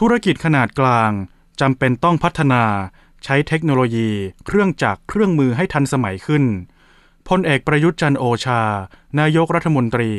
ธุรกิจขนาดกลางจำเป็นต้องพัฒนา ใช้เทคโนโลยี เครื่องจักรเครื่องมือให้ทันสมัยขึ้น พลเอกประยุทธ์จันโอชา นายกรัฐมนตรี